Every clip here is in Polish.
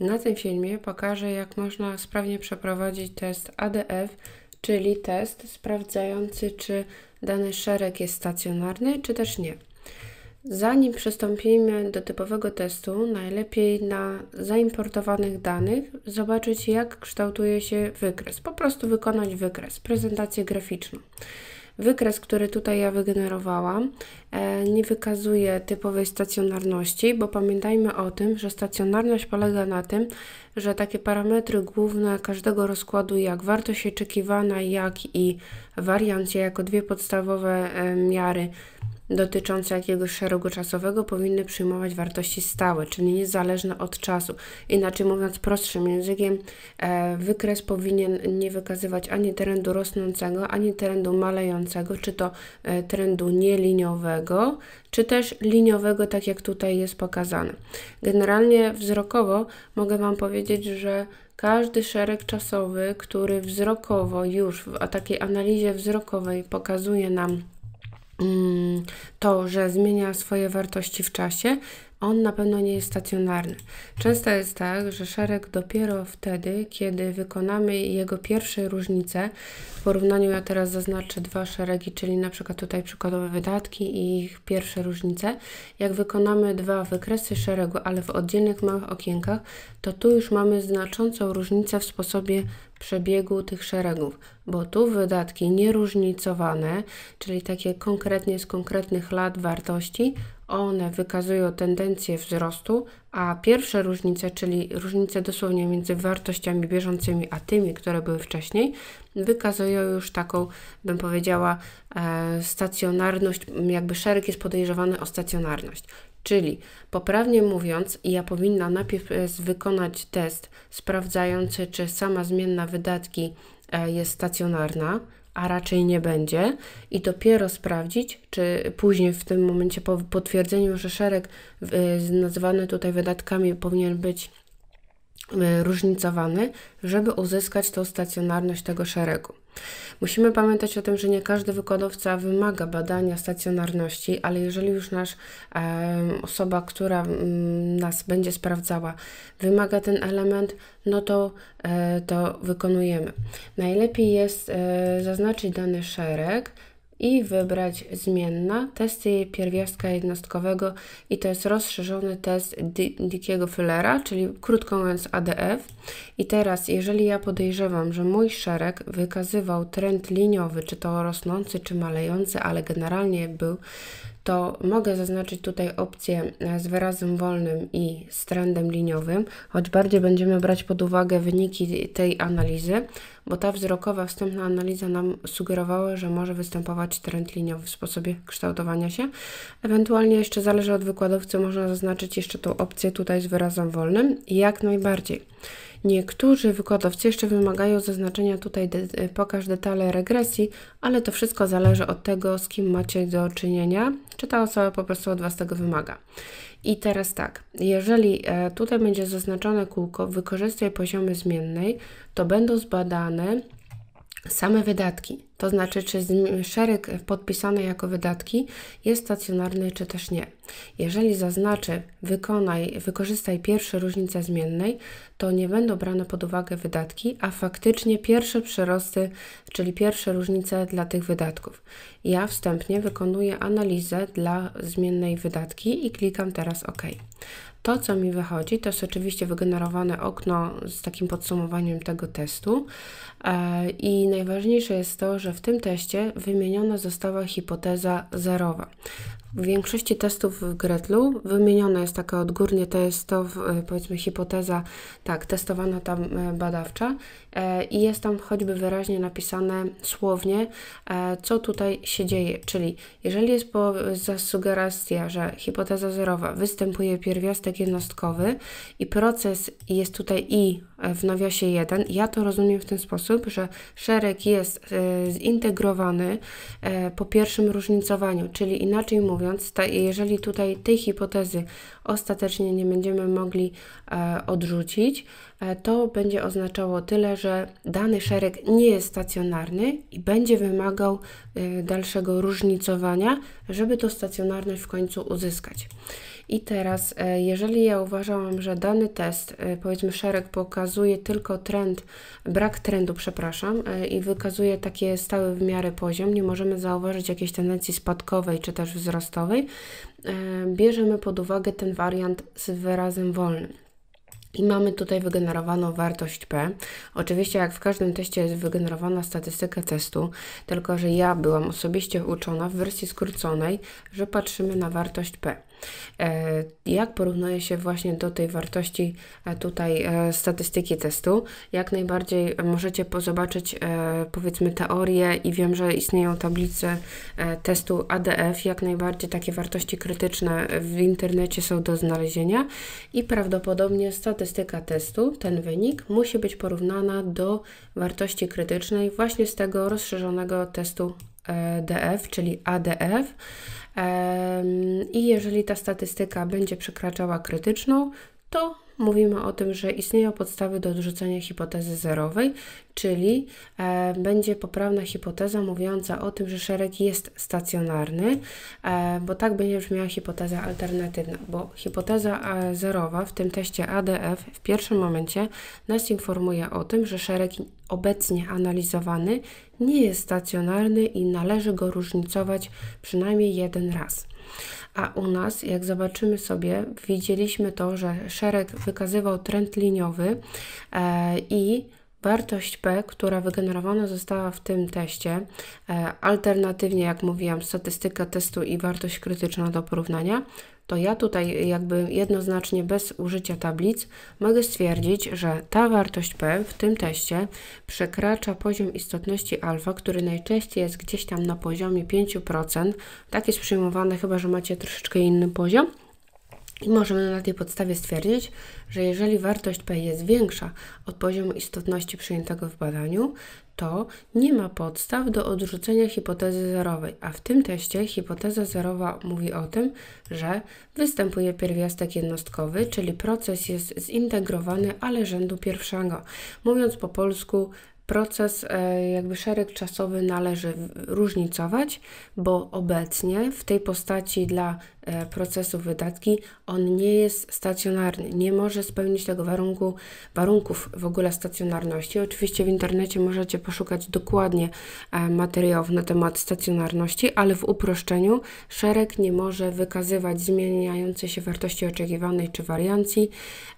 Na tym filmie pokażę, jak można sprawnie przeprowadzić test ADF, czyli test sprawdzający, czy dany szereg jest stacjonarny, czy też nie. Zanim przystąpimy do typowego testu, najlepiej na zaimportowanych danych zobaczyć, jak kształtuje się wykres. Po prostu wykonać wykres, prezentację graficzną. Wykres, który tutaj ja wygenerowałam, e, nie wykazuje typowej stacjonarności, bo pamiętajmy o tym, że stacjonarność polega na tym, że takie parametry główne każdego rozkładu, jak wartość oczekiwana, jak i wariancie, jako dwie podstawowe e, miary dotyczące jakiegoś szeregu czasowego powinny przyjmować wartości stałe, czyli niezależne od czasu. Inaczej mówiąc prostszym językiem, e, wykres powinien nie wykazywać ani trendu rosnącego, ani trendu malejącego, czy to e, trendu nieliniowego, czy też liniowego, tak jak tutaj jest pokazane. Generalnie wzrokowo mogę Wam powiedzieć, że każdy szereg czasowy, który wzrokowo już w takiej analizie wzrokowej pokazuje nam to, że zmienia swoje wartości w czasie, on na pewno nie jest stacjonarny. Często jest tak, że szereg dopiero wtedy, kiedy wykonamy jego pierwsze różnice, w porównaniu ja teraz zaznaczę dwa szeregi, czyli na przykład tutaj przykładowe wydatki i ich pierwsze różnice, jak wykonamy dwa wykresy szeregu, ale w oddzielnych małych okienkach, to tu już mamy znaczącą różnicę w sposobie przebiegu tych szeregów, bo tu wydatki nieróżnicowane, czyli takie konkretnie z konkretnych lat wartości, one wykazują tendencję wzrostu, a pierwsze różnice, czyli różnice dosłownie między wartościami bieżącymi a tymi, które były wcześniej, wykazują już taką, bym powiedziała, e, stacjonarność, jakby szereg jest podejrzewany o stacjonarność. Czyli poprawnie mówiąc, ja powinna najpierw e, wykonać test sprawdzający, czy sama zmienna wydatki e, jest stacjonarna, a raczej nie będzie, i dopiero sprawdzić, czy później w tym momencie po potwierdzeniu, że szereg e, nazwany tutaj wydatkami powinien być różnicowany, żeby uzyskać tą stacjonarność tego szeregu. Musimy pamiętać o tym, że nie każdy wykonawca wymaga badania stacjonarności, ale jeżeli już nasz e, osoba, która m, mm, nas będzie sprawdzała, wymaga ten element, no to e, to wykonujemy. Najlepiej jest e, zaznaczyć dany szereg, i wybrać zmienna. Testy pierwiastka jednostkowego i to jest rozszerzony test Dickiego Füllera, czyli krótko mówiąc ADF. I teraz, jeżeli ja podejrzewam, że mój szereg wykazywał trend liniowy, czy to rosnący, czy malejący, ale generalnie był to mogę zaznaczyć tutaj opcję e, z wyrazem wolnym i z trendem liniowym, choć bardziej będziemy brać pod uwagę wyniki tej analizy, bo ta wzrokowa wstępna analiza nam sugerowała, że może występować trend liniowy w sposobie kształtowania się. Ewentualnie jeszcze zależy od wykładowcy, można zaznaczyć jeszcze tą opcję tutaj z wyrazem wolnym, jak najbardziej. Niektórzy wykładowcy jeszcze wymagają zaznaczenia tutaj de y, pokaż detale regresji, ale to wszystko zależy od tego, z kim macie do czynienia, czy ta osoba po prostu od Was tego wymaga. I teraz tak, jeżeli e, tutaj będzie zaznaczone kółko wykorzystaj poziomy zmiennej, to będą zbadane Same wydatki, to znaczy czy szereg podpisany jako wydatki jest stacjonarny czy też nie. Jeżeli zaznaczę wykonaj, wykorzystaj pierwsze różnice zmiennej, to nie będą brane pod uwagę wydatki, a faktycznie pierwsze przyrosty, czyli pierwsze różnice dla tych wydatków. Ja wstępnie wykonuję analizę dla zmiennej wydatki i klikam teraz OK. To, co mi wychodzi, to jest oczywiście wygenerowane okno z takim podsumowaniem tego testu. E, I najważniejsze jest to, że w tym teście wymieniona została hipoteza zerowa. W większości testów w Gretlu wymieniona jest taka odgórnie, to jest to e, powiedzmy hipoteza, tak, testowana tam e, badawcza e, i jest tam choćby wyraźnie napisane słownie, co tutaj się dzieje, czyli jeżeli jest po, zasugeracja, że hipoteza zerowa występuje pierwiastek jednostkowy i proces jest tutaj i w nawiasie 1, ja to rozumiem w ten sposób, że szereg jest zintegrowany po pierwszym różnicowaniu, czyli inaczej mówiąc, mówiąc, ta, jeżeli tutaj tej hipotezy ostatecznie nie będziemy mogli e, odrzucić, e, to będzie oznaczało tyle, że dany szereg nie jest stacjonarny i będzie wymagał e, dalszego różnicowania, żeby tą stacjonarność w końcu uzyskać. I teraz, e, jeżeli ja uważałam, że dany test, e, powiedzmy szereg, pokazuje tylko trend, brak trendu, przepraszam, e, i wykazuje taki stały w miarę poziom, nie możemy zauważyć jakiejś tendencji spadkowej czy też wzrostowej, bierzemy pod uwagę ten wariant z wyrazem wolnym. I mamy tutaj wygenerowaną wartość P. Oczywiście, jak w każdym teście, jest wygenerowana statystyka testu, tylko że ja byłam osobiście uczona w wersji skróconej, że patrzymy na wartość P. E, jak porównuje się właśnie do tej wartości e, tutaj e, statystyki testu? Jak najbardziej możecie zobaczyć powiedzmy teorię i wiem, że istnieją tablice testu ADF. Jak najbardziej takie wartości krytyczne w internecie są do znalezienia i prawdopodobnie statystyka testu, ten wynik musi być porównana do wartości krytycznej właśnie z tego rozszerzonego testu DF, czyli ADF. I jeżeli ta statystyka będzie przekraczała krytyczną, to mówimy o tym, że istnieją podstawy do odrzucenia hipotezy zerowej, czyli będzie poprawna hipoteza mówiąca o tym, że szereg jest stacjonarny, bo tak będzie brzmiała hipoteza alternatywna, bo hipoteza e, zerowa w tym teście ADF w pierwszym momencie nas informuje o tym, że szereg obecnie analizowany, nie jest stacjonarny i należy go różnicować przynajmniej jeden raz. A u nas, jak zobaczymy sobie, widzieliśmy to, że szereg wykazywał trend liniowy e, i wartość P, która wygenerowana została w tym teście, e, alternatywnie, jak mówiłam, statystyka testu i wartość krytyczna do porównania, to ja tutaj jakby jednoznacznie bez użycia tablic mogę stwierdzić, że ta wartość P w tym teście przekracza poziom istotności alfa, który najczęściej jest gdzieś tam na poziomie 5%. Tak jest przyjmowane, chyba że macie troszeczkę inny poziom. I możemy na tej podstawie stwierdzić, że jeżeli wartość P jest większa od poziomu istotności przyjętego w badaniu, to nie ma podstaw do odrzucenia hipotezy zerowej, a w tym teście hipoteza zerowa mówi o tym, że występuje pierwiastek jednostkowy, czyli proces jest zintegrowany, ale rzędu pierwszego. Mówiąc po polsku, proces, e, jakby szereg czasowy należy różnicować, bo obecnie w tej postaci dla E, procesu wydatki, on nie jest stacjonarny, nie może spełnić tego warunku, warunków w ogóle stacjonarności. Oczywiście w internecie możecie poszukać dokładnie e, materiałów na temat stacjonarności, ale w uproszczeniu szereg nie może wykazywać zmieniającej się wartości oczekiwanej czy wariancji.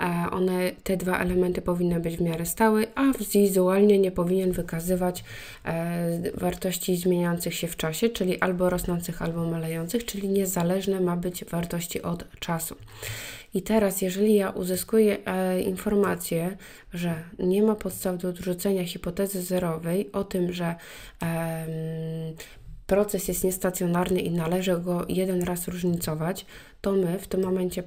E, one, te dwa elementy powinny być w miarę stałe, a wizualnie nie powinien wykazywać wartości zmieniających się w czasie, czyli albo rosnących, albo malejących, czyli niezależne ma być wartości od czasu. I teraz, jeżeli ja uzyskuję e, informację, że nie ma podstaw do odrzucenia hipotezy zerowej o tym, że e, proces jest niestacjonarny i należy go jeden raz różnicować, to my w tym momencie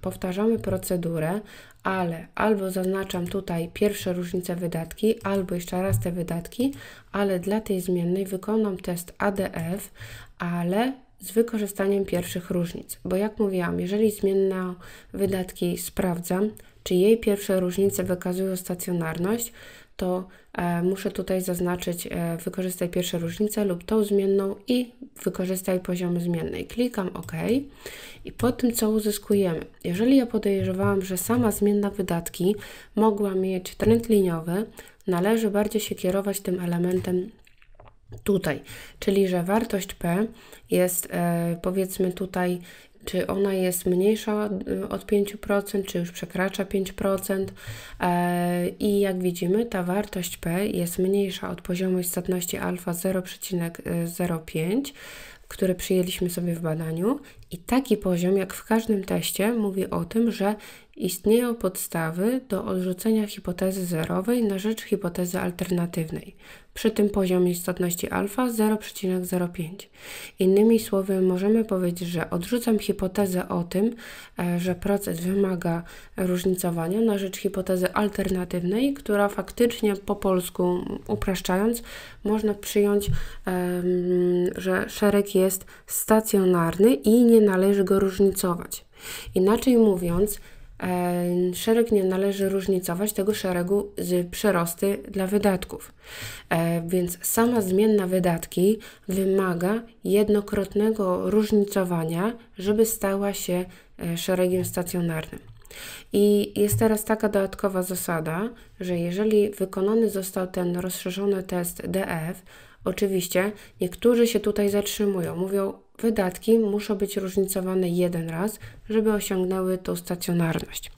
powtarzamy procedurę, ale albo zaznaczam tutaj pierwsze różnice wydatki, albo jeszcze raz te wydatki, ale dla tej zmiennej wykonam test ADF, ale z wykorzystaniem pierwszych różnic, bo jak mówiłam, jeżeli zmienna wydatki sprawdzam, czy jej pierwsze różnice wykazują stacjonarność, to e, muszę tutaj zaznaczyć e, wykorzystaj pierwsze różnice lub tą zmienną i wykorzystaj poziomy zmiennej. Klikam OK i po tym co uzyskujemy. Jeżeli ja podejrzewałam, że sama zmienna wydatki mogła mieć trend liniowy, należy bardziej się kierować tym elementem tutaj, czyli że wartość P jest e, powiedzmy tutaj, czy ona jest mniejsza od, 5%, czy już przekracza 5%. E, I jak widzimy, ta wartość P jest mniejsza od poziomu istotności alfa 0,05 e, który przyjęliśmy sobie w badaniu i taki poziom, jak w każdym teście, mówi o tym, że istnieją podstawy do odrzucenia hipotezy zerowej na rzecz hipotezy alternatywnej. Przy tym poziomie istotności alfa 0,05. Innymi słowy, możemy powiedzieć, że odrzucam hipotezę o tym, e, że proces wymaga różnicowania na rzecz hipotezy alternatywnej, która faktycznie po polsku upraszczając, można przyjąć, że szereg jest stacjonarny i nie należy go różnicować. Inaczej mówiąc, e, szereg nie należy różnicować tego szeregu z przerosty dla wydatków. E, więc sama zmienna wydatki wymaga jednokrotnego różnicowania, żeby stała się e, szeregiem stacjonarnym. I jest teraz taka dodatkowa zasada, że jeżeli wykonany został ten rozszerzony test DF, Oczywiście niektórzy się tutaj zatrzymują, mówią, wydatki muszą być różnicowane jeden raz, żeby osiągnęły tą stacjonarność.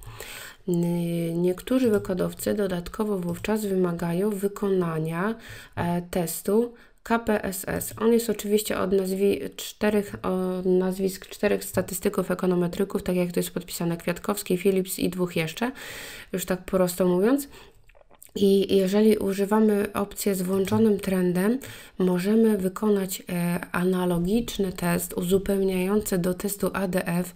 Niektórzy wykładowcy dodatkowo wówczas wymagają wykonania e, testu KPSS. On jest oczywiście od, nazwi czterech, od nazwisk czterech statystyków ekonometryków, tak jak to jest podpisane Kwiatkowski, Philips i dwóch jeszcze, już tak prosto mówiąc. I jeżeli używamy opcji z włączonym trendem, możemy wykonać e, analogiczny test uzupełniający do testu ADF,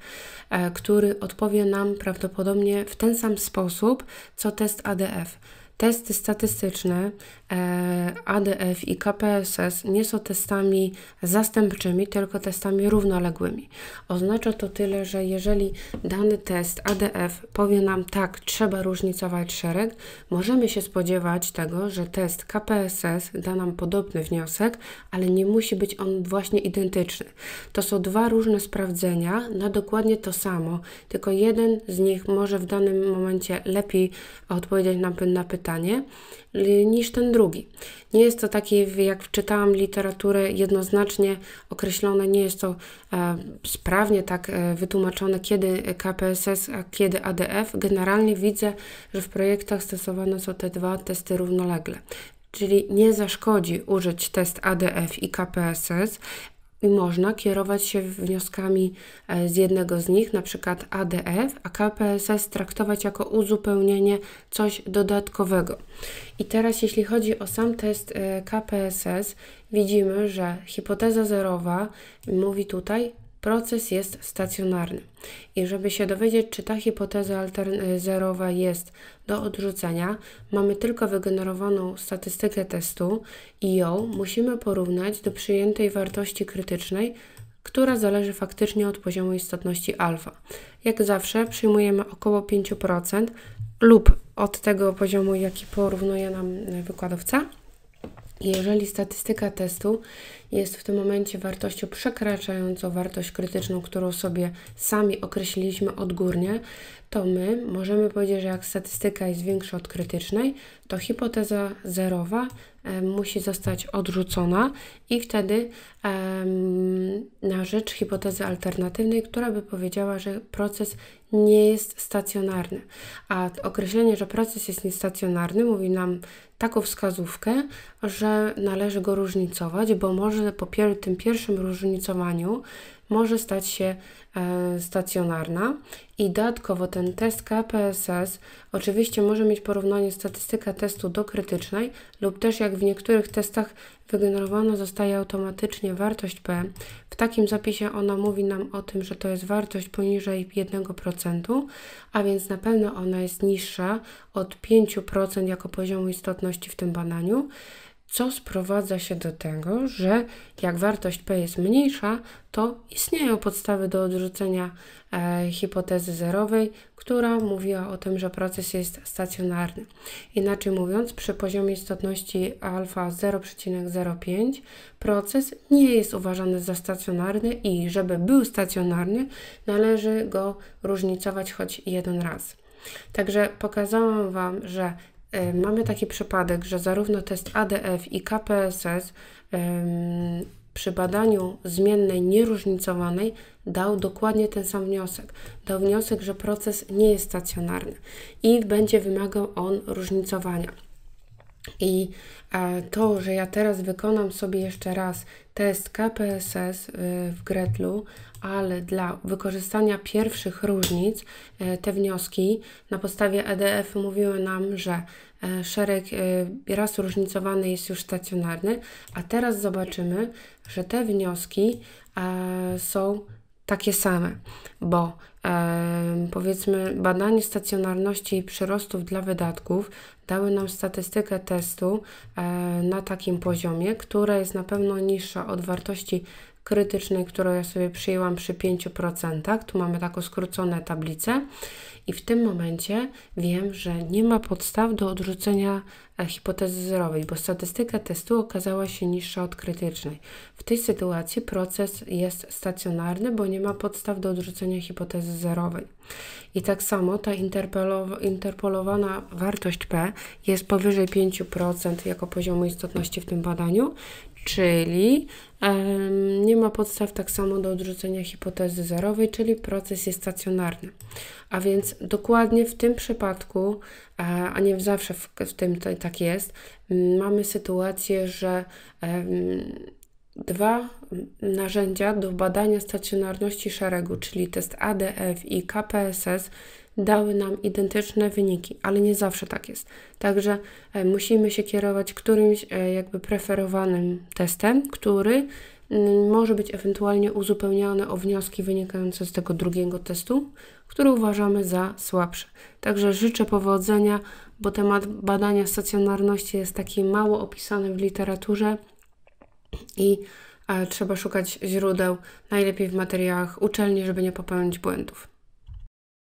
e, który odpowie nam prawdopodobnie w ten sam sposób co test ADF. Testy statystyczne e, ADF i KPSS nie są testami zastępczymi, tylko testami równoległymi. Oznacza to tyle, że jeżeli dany test ADF powie nam tak, trzeba różnicować szereg, możemy się spodziewać tego, że test KPSS da nam podobny wniosek, ale nie musi być on właśnie identyczny. To są dwa różne sprawdzenia na dokładnie to samo, tylko jeden z nich może w danym momencie lepiej odpowiedzieć nam na pytanie, pytanie y, niż ten drugi. Nie jest to takie, jak czytałam literaturę, jednoznacznie określone, nie jest to e, sprawnie tak e, wytłumaczone, kiedy KPSS, a kiedy ADF. Generalnie widzę, że w projektach stosowane są te dwa testy równolegle czyli nie zaszkodzi użyć test ADF i KPSS, i można kierować się wnioskami e, z jednego z nich, na przykład ADF, a KPSS traktować jako uzupełnienie coś dodatkowego. I teraz jeśli chodzi o sam test e, KPSS, widzimy, że hipoteza zerowa mówi tutaj Proces jest stacjonarny i żeby się dowiedzieć, czy ta hipoteza y, zerowa jest do odrzucenia, mamy tylko wygenerowaną statystykę testu i ją musimy porównać do przyjętej wartości krytycznej, która zależy faktycznie od poziomu istotności alfa. Jak zawsze przyjmujemy około 5% lub od tego poziomu, jaki porównuje nam wykładowca. Jeżeli statystyka testu jest w tym momencie wartością przekraczającą wartość krytyczną, którą sobie sami określiliśmy odgórnie, to my możemy powiedzieć, że jak statystyka jest większa od krytycznej, to hipoteza zerowa e, musi zostać odrzucona i wtedy e, na rzecz hipotezy alternatywnej, która by powiedziała, że proces nie jest stacjonarny. A określenie, że proces jest niestacjonarny, mówi nam taką wskazówkę, że należy go różnicować, bo może po pier tym pierwszym różnicowaniu może stać się e, stacjonarna. I dodatkowo ten test KPSS oczywiście może mieć porównanie statystyka testu do krytycznej lub też jak w niektórych testach wygenerowana zostaje automatycznie wartość P. W takim zapisie ona mówi nam o tym, że to jest wartość poniżej 1%, a więc na pewno ona jest niższa od 5% jako poziomu istotności w tym badaniu co sprowadza się do tego, że jak wartość P jest mniejsza, to istnieją podstawy do odrzucenia e, hipotezy zerowej, która mówiła o tym, że proces jest stacjonarny. Inaczej mówiąc, przy poziomie istotności alfa 0,05 proces nie jest uważany za stacjonarny i żeby był stacjonarny, należy go różnicować choć jeden raz. Także pokazałam Wam, że mamy taki przypadek, że zarówno test ADF i KPSS przy badaniu zmiennej nieróżnicowanej dał dokładnie ten sam wniosek. Dał wniosek, że proces nie jest stacjonarny i będzie wymagał on różnicowania. I e, to, że ja teraz wykonam sobie jeszcze raz test KPSS y, w Gretlu, ale dla wykorzystania pierwszych różnic e, te wnioski na podstawie EDF mówiły nam, że e, szereg e, raz różnicowany jest już stacjonarny, a teraz zobaczymy, że te wnioski są takie same, bo e, powiedzmy badanie stacjonarności i przyrostów dla wydatków dały nam statystykę testu e, na takim poziomie, która jest na pewno niższa od wartości krytycznej, którą ja sobie przyjęłam przy 5%. Tu mamy taką skrócone tablicę i w tym momencie wiem, że nie ma podstaw do odrzucenia hipotezy zerowej, bo statystyka testu okazała się niższa od krytycznej. W tej sytuacji proces jest stacjonarny, bo nie ma podstaw do odrzucenia hipotezy zerowej. I tak samo ta interpolowana wartość P jest powyżej 5% jako poziomu istotności w tym badaniu, czyli um, nie ma podstaw tak samo do odrzucenia hipotezy zerowej, czyli proces jest stacjonarny. A więc dokładnie w tym przypadku a nie zawsze w, w tym to, tak jest, mamy sytuację, że dwa narzędzia do badania stacjonarności szeregu, czyli test ADF i KPSS, dały nam identyczne wyniki, ale nie zawsze tak jest. Także musimy się kierować którymś e, jakby preferowanym testem, który Mm, może być ewentualnie uzupełniane o wnioski wynikające z tego drugiego testu, który uważamy za słabszy. Także życzę powodzenia, bo temat badania stacjonarności jest taki mało opisany w literaturze i e, trzeba szukać źródeł, najlepiej w materiałach uczelni, żeby nie popełnić błędów.